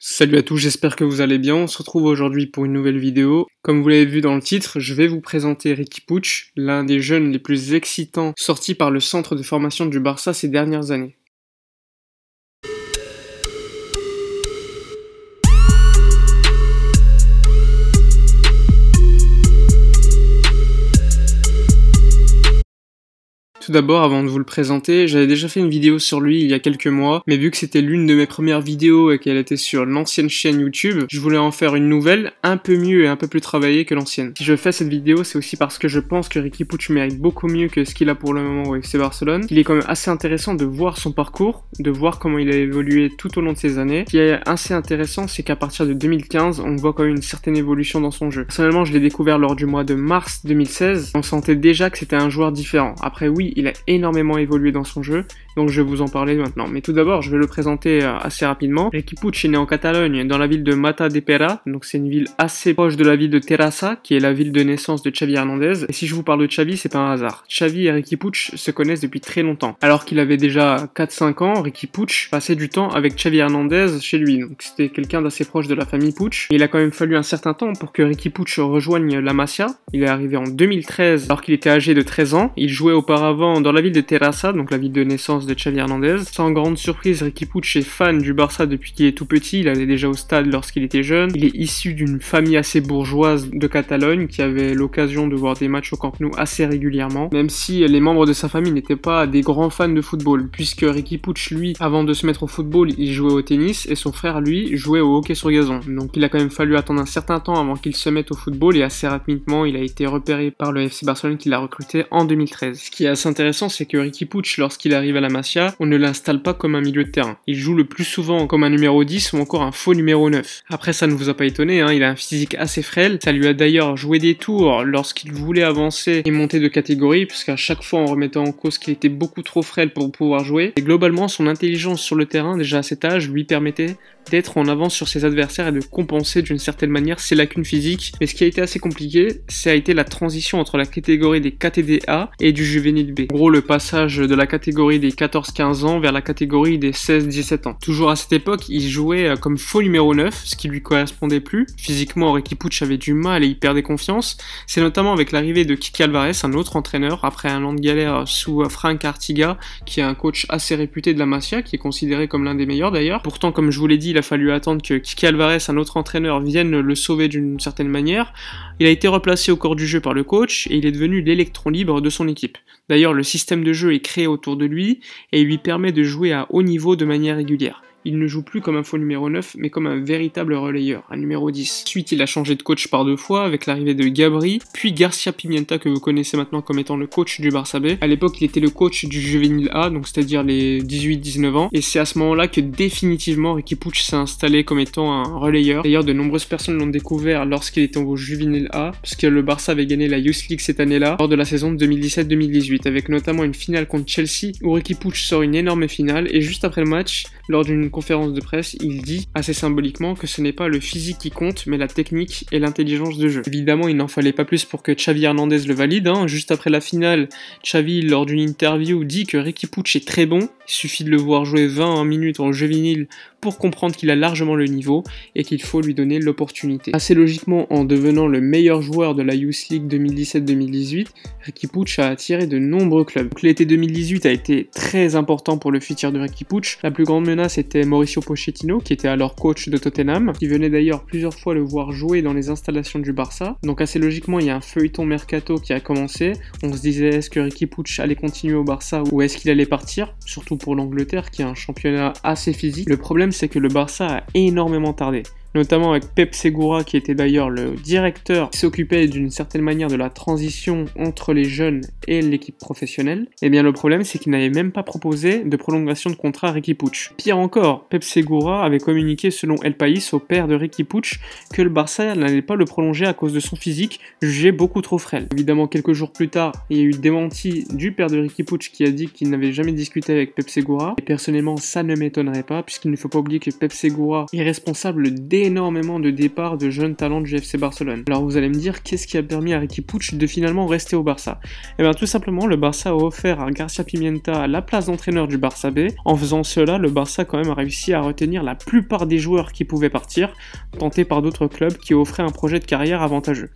Salut à tous, j'espère que vous allez bien. On se retrouve aujourd'hui pour une nouvelle vidéo. Comme vous l'avez vu dans le titre, je vais vous présenter Ricky Pooch, l'un des jeunes les plus excitants sortis par le centre de formation du Barça ces dernières années. tout d'abord, avant de vous le présenter, j'avais déjà fait une vidéo sur lui il y a quelques mois, mais vu que c'était l'une de mes premières vidéos et qu'elle était sur l'ancienne chaîne YouTube, je voulais en faire une nouvelle, un peu mieux et un peu plus travaillée que l'ancienne. Si je fais cette vidéo, c'est aussi parce que je pense que Ricky Pucci mérite beaucoup mieux que ce qu'il a pour le moment au FC Barcelone, il est quand même assez intéressant de voir son parcours, de voir comment il a évolué tout au long de ces années. Ce qui est assez intéressant, c'est qu'à partir de 2015, on voit quand même une certaine évolution dans son jeu. Personnellement, je l'ai découvert lors du mois de mars 2016, on sentait déjà que c'était un joueur différent. Après oui, il a énormément évolué dans son jeu, donc je vais vous en parler maintenant. Mais tout d'abord, je vais le présenter euh, assez rapidement. Kipuch est né en Catalogne, dans la ville de Mata de Pera, donc c'est une ville assez proche de la ville de Terrassa, qui est la ville de naissance de Xavi Hernandez. Et si je vous parle de Xavi, c'est pas un hasard. Xavi et Ricky se connaissent depuis très longtemps. Alors qu'il avait déjà 4-5 ans, Ricky passait du temps avec Xavi Hernandez chez lui, donc c'était quelqu'un d'assez proche de la famille Pucci. Il a quand même fallu un certain temps pour que Ricky rejoigne la Masia. Il est arrivé en 2013 alors qu'il était âgé de 13 ans. Il jouait auparavant dans la ville de Terrassa, donc la ville de naissance de Xavi Hernandez, sans grande surprise, Ricky Pucci est fan du Barça depuis qu'il est tout petit. Il allait déjà au stade lorsqu'il était jeune. Il est issu d'une famille assez bourgeoise de Catalogne qui avait l'occasion de voir des matchs au Camp Nou assez régulièrement, même si les membres de sa famille n'étaient pas des grands fans de football, puisque Ricky Pucci, lui, avant de se mettre au football, il jouait au tennis et son frère, lui, jouait au hockey sur gazon. Donc il a quand même fallu attendre un certain temps avant qu'il se mette au football et assez rapidement, il a été repéré par le FC Barcelone qui l'a recruté en 2013. Ce qui a intéressant, c'est que Ricky Pooch, lorsqu'il arrive à la Masia, on ne l'installe pas comme un milieu de terrain. Il joue le plus souvent comme un numéro 10 ou encore un faux numéro 9. Après, ça ne vous a pas étonné, hein, il a un physique assez frêle. Ça lui a d'ailleurs joué des tours lorsqu'il voulait avancer et monter de catégorie, puisqu'à chaque fois en remettant en cause qu'il était beaucoup trop frêle pour pouvoir jouer. Et globalement, son intelligence sur le terrain, déjà à cet âge, lui permettait d'être en avance sur ses adversaires et de compenser d'une certaine manière ses lacunes physiques. Mais ce qui a été assez compliqué, c'est a été la transition entre la catégorie des KTDA et du juvénile B. En gros, le passage de la catégorie des 14-15 ans vers la catégorie des 16-17 ans. Toujours à cette époque, il jouait euh, comme faux numéro 9, ce qui lui correspondait plus. Physiquement, Ricky avait du mal et il perdait confiance. C'est notamment avec l'arrivée de Kiki Alvarez, un autre entraîneur, après un an de galère sous euh, Frank Artiga, qui est un coach assez réputé de la Masia, qui est considéré comme l'un des meilleurs d'ailleurs. Pourtant, comme je vous l'ai dit, il a fallu attendre que Kiki Alvarez, un autre entraîneur, vienne le sauver d'une certaine manière. Il a été replacé au corps du jeu par le coach et il est devenu l'électron libre de son équipe. D'ailleurs, le système de jeu est créé autour de lui et il lui permet de jouer à haut niveau de manière régulière il ne joue plus comme un faux numéro 9, mais comme un véritable relayeur, un numéro 10. Ensuite, il a changé de coach par deux fois, avec l'arrivée de Gabri, puis Garcia Pimienta, que vous connaissez maintenant comme étant le coach du Barça B. À l'époque, il était le coach du Juvenil A, donc c'est-à-dire les 18-19 ans, et c'est à ce moment-là que définitivement Ricky Pucci s'est installé comme étant un relayeur. D'ailleurs, de nombreuses personnes l'ont découvert lorsqu'il était au Juvenil A, puisque le Barça avait gagné la Youth League cette année-là, lors de la saison 2017-2018, avec notamment une finale contre Chelsea, où Ricky Pucci sort une énorme finale, et juste après le match, lors d'une conférence de presse, il dit, assez symboliquement, que ce n'est pas le physique qui compte, mais la technique et l'intelligence de jeu. Évidemment, il n'en fallait pas plus pour que Xavi Hernandez le valide. Hein. Juste après la finale, Xavi, lors d'une interview, dit que Ricky Pucci est très bon. Il suffit de le voir jouer 20 minutes en jeu vinyle pour comprendre qu'il a largement le niveau et qu'il faut lui donner l'opportunité. Assez logiquement, en devenant le meilleur joueur de la Youth League 2017-2018, Ricky Pucci a attiré de nombreux clubs. L'été 2018 a été très important pour le futur de Ricky Pucci. La plus grande menace était Mauricio Pochettino, qui était alors coach de Tottenham, qui venait d'ailleurs plusieurs fois le voir jouer dans les installations du Barça. Donc assez logiquement, il y a un feuilleton mercato qui a commencé. On se disait est-ce que Ricky Pucci allait continuer au Barça ou est-ce qu'il allait partir, surtout pour l'Angleterre qui a un championnat assez physique. Le problème c'est que le Barça a énormément tardé notamment avec Pep Segura qui était d'ailleurs le directeur qui s'occupait d'une certaine manière de la transition entre les jeunes et l'équipe professionnelle, et eh bien le problème c'est qu'il n'avait même pas proposé de prolongation de contrat à Ricky Pucci. Pire encore, Pep Segura avait communiqué selon El País au père de Ricky Pucci que le Barça n'allait pas le prolonger à cause de son physique jugé beaucoup trop frêle. Évidemment, quelques jours plus tard, il y a eu démenti du père de Ricky Pucci qui a dit qu'il n'avait jamais discuté avec Pep Segura, et personnellement ça ne m'étonnerait pas puisqu'il ne faut pas oublier que Pep Segura est responsable dès énormément de départs de jeunes talents du FC Barcelone. Alors vous allez me dire, qu'est-ce qui a permis à Ricky Pucci de finalement rester au Barça Eh bien tout simplement, le Barça a offert à Garcia Pimienta la place d'entraîneur du Barça B. En faisant cela, le Barça quand même a réussi à retenir la plupart des joueurs qui pouvaient partir, tentés par d'autres clubs qui offraient un projet de carrière avantageux.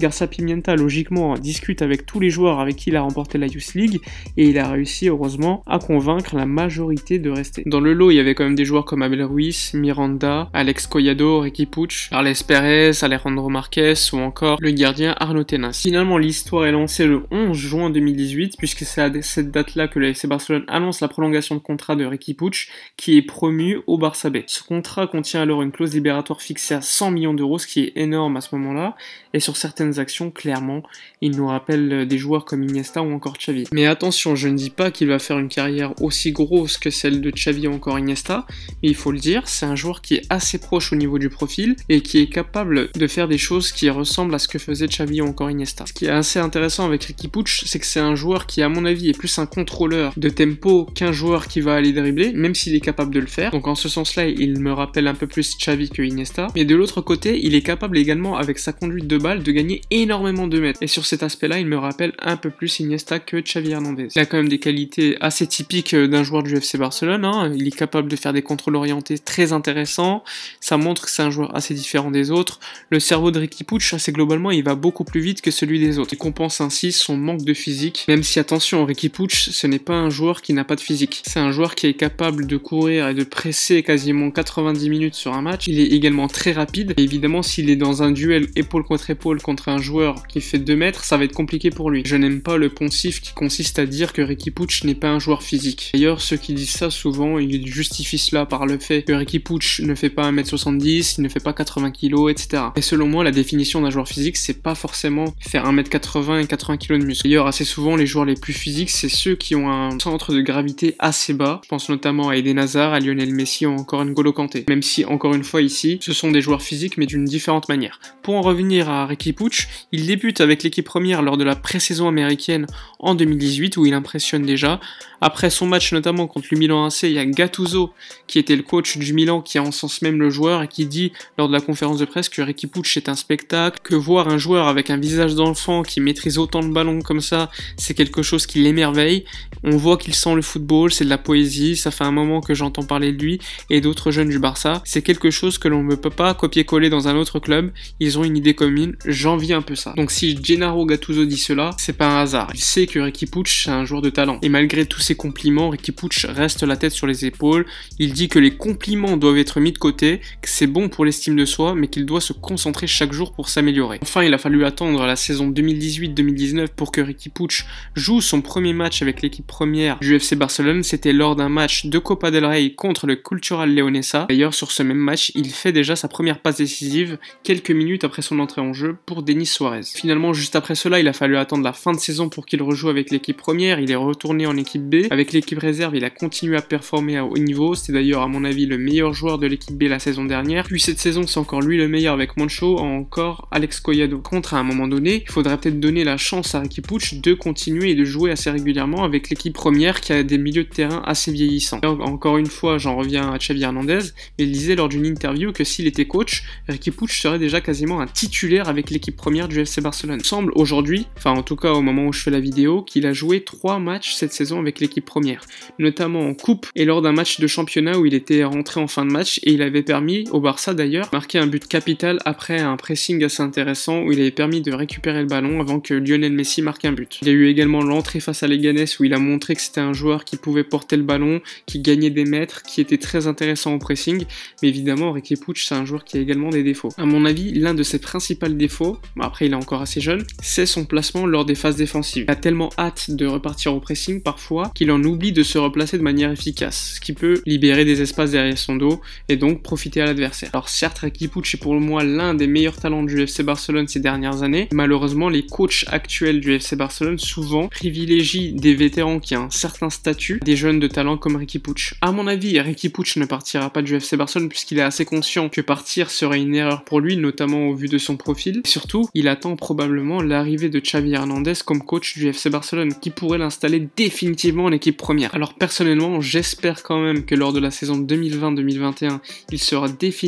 Garcia Pimienta, logiquement, discute avec tous les joueurs avec qui il a remporté la Youth League, et il a réussi, heureusement, à convaincre la majorité de rester. Dans le lot, il y avait quand même des joueurs comme Abel Ruiz, Miranda, Alex Collado, Ricky Pucci, Arles Perez, Alejandro Marquez ou encore le gardien Arnaud Tenas. Finalement, l'histoire est lancée le 11 juin 2018 puisque c'est à cette date-là que le FC Barcelone annonce la prolongation de contrat de Ricky Pucci qui est promu au Barça B. Ce contrat contient alors une clause libératoire fixée à 100 millions d'euros, ce qui est énorme à ce moment-là et sur certaines actions, clairement, il nous rappelle des joueurs comme Iniesta ou encore Xavi. Mais attention, je ne dis pas qu'il va faire une carrière aussi grosse que celle de Xavi ou encore Iniesta, mais il faut le dire, c'est un joueur qui est assez proche au niveau du profil et qui est capable de faire des choses qui ressemblent à ce que faisait Xavi ou encore Iniesta. Ce qui est assez intéressant avec Ricky Pucci, c'est que c'est un joueur qui, à mon avis, est plus un contrôleur de tempo qu'un joueur qui va aller dribbler, même s'il est capable de le faire. Donc en ce sens-là, il me rappelle un peu plus Xavi que Iniesta. Mais de l'autre côté, il est capable également, avec sa conduite de balle, de gagner énormément de mètres. Et sur cet aspect-là, il me rappelle un peu plus Iniesta que Xavi Hernandez. Il a quand même des qualités assez typiques euh, d'un joueur du FC Barcelone. Hein. Il est capable de faire des contrôles orientés très intéressants. Ça montre c'est un joueur assez différent des autres. Le cerveau de Ricky pouch assez globalement, il va beaucoup plus vite que celui des autres. Il compense ainsi son manque de physique, même si attention, Ricky Pucci, ce n'est pas un joueur qui n'a pas de physique. C'est un joueur qui est capable de courir et de presser quasiment 90 minutes sur un match. Il est également très rapide. Et évidemment, s'il est dans un duel épaule contre épaule contre un joueur qui fait 2 mètres, ça va être compliqué pour lui. Je n'aime pas le poncif qui consiste à dire que Ricky Pucci n'est pas un joueur physique. D'ailleurs, ceux qui disent ça souvent, ils justifient cela par le fait que Ricky Pucci ne fait pas 1m70, il ne fait pas 80 kg, etc. Et selon moi, la définition d'un joueur physique, c'est pas forcément faire 1m80 et 80 kg de muscle. D'ailleurs, assez souvent, les joueurs les plus physiques, c'est ceux qui ont un centre de gravité assez bas. Je pense notamment à Eden Hazard, à Lionel Messi ou encore N'Golo Kanté. Même si, encore une fois, ici, ce sont des joueurs physiques, mais d'une différente manière. Pour en revenir à Ricky Pucci, il débute avec l'équipe première lors de la pré-saison américaine en 2018, où il impressionne déjà. Après son match notamment contre le Milan AC, il y a Gattuso, qui était le coach du Milan, qui a en sens même le joueur et qui dit lors de la conférence de presse que Ricky Pucci est un spectacle, que voir un joueur avec un visage d'enfant qui maîtrise autant de ballons comme ça, c'est quelque chose qui l'émerveille. On voit qu'il sent le football, c'est de la poésie, ça fait un moment que j'entends parler de lui et d'autres jeunes du Barça. C'est quelque chose que l'on ne peut pas copier-coller dans un autre club, ils ont une idée commune, j'envie un peu ça. Donc si Gennaro Gattuso dit cela, c'est pas un hasard. Il sait que Ricky Pucci c'est un joueur de talent. Et malgré tous ses compliments, Ricky Pucci reste la tête sur les épaules, il dit que les compliments doivent être mis de côté, que c'est pour l'estime de soi, mais qu'il doit se concentrer chaque jour pour s'améliorer. Enfin, il a fallu attendre la saison 2018-2019 pour que Ricky Pucci joue son premier match avec l'équipe première du FC Barcelone. C'était lors d'un match de Copa del Rey contre le Cultural Leonesa. D'ailleurs, sur ce même match, il fait déjà sa première passe décisive quelques minutes après son entrée en jeu pour Denis Suarez. Finalement, juste après cela, il a fallu attendre la fin de saison pour qu'il rejoue avec l'équipe première. Il est retourné en équipe B. Avec l'équipe réserve, il a continué à performer à haut niveau. C'était d'ailleurs, à mon avis, le meilleur joueur de l'équipe B la saison dernière. Puis cette saison, c'est encore lui le meilleur avec Mancho, encore Alex Collado. Contre, à un moment donné, il faudrait peut-être donner la chance à Ricky Pucci de continuer et de jouer assez régulièrement avec l'équipe première qui a des milieux de terrain assez vieillissants. Encore une fois, j'en reviens à Xavi Hernandez, mais il disait lors d'une interview que s'il était coach, Ricky serait déjà quasiment un titulaire avec l'équipe première du FC Barcelone. Il semble aujourd'hui, enfin en tout cas au moment où je fais la vidéo, qu'il a joué trois matchs cette saison avec l'équipe première, notamment en coupe et lors d'un match de championnat où il était rentré en fin de match et il avait permis au Barcelone ça d'ailleurs marqué un but capital après un pressing assez intéressant où il avait permis de récupérer le ballon avant que Lionel Messi marque un but. Il y a eu également l'entrée face à Leganés où il a montré que c'était un joueur qui pouvait porter le ballon, qui gagnait des mètres, qui était très intéressant au pressing, mais évidemment Ricky Pucci c'est un joueur qui a également des défauts. À mon avis, l'un de ses principaux défauts, après il est encore assez jeune, c'est son placement lors des phases défensives. Il a tellement hâte de repartir au pressing parfois qu'il en oublie de se replacer de manière efficace, ce qui peut libérer des espaces derrière son dos et donc profiter à l'adversaire. Alors certes, Ricky est pour moi l'un des meilleurs talents du FC Barcelone ces dernières années. Malheureusement, les coachs actuels du FC Barcelone souvent privilégient des vétérans qui ont un certain statut, des jeunes de talent comme Ricky Pucci. À mon avis, Ricky Pucci ne partira pas du FC Barcelone puisqu'il est assez conscient que partir serait une erreur pour lui, notamment au vu de son profil. surtout, il attend probablement l'arrivée de Xavi Hernandez comme coach du FC Barcelone qui pourrait l'installer définitivement en équipe première. Alors personnellement, j'espère quand même que lors de la saison 2020-2021, il sera définitivement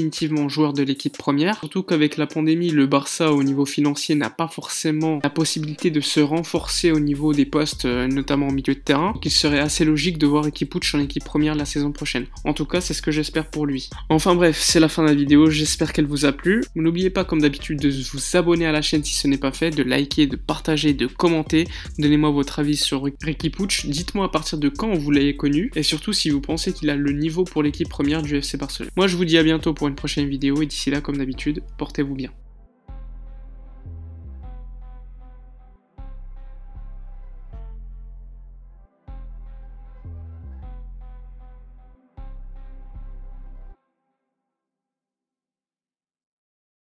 joueur de l'équipe première. Surtout qu'avec la pandémie, le Barça au niveau financier n'a pas forcément la possibilité de se renforcer au niveau des postes, euh, notamment au milieu de terrain. qu'il serait assez logique de voir Ekipouch en équipe première la saison prochaine. En tout cas, c'est ce que j'espère pour lui. Enfin bref, c'est la fin de la vidéo, j'espère qu'elle vous a plu. N'oubliez pas comme d'habitude de vous abonner à la chaîne si ce n'est pas fait, de liker, de partager, de commenter. Donnez-moi votre avis sur Ricky Pucci, dites-moi à partir de quand vous l'avez connu et surtout si vous pensez qu'il a le niveau pour l'équipe première du FC Barcelone. Moi je vous dis à bientôt pour prochaine vidéo et d'ici là, comme d'habitude, portez-vous bien.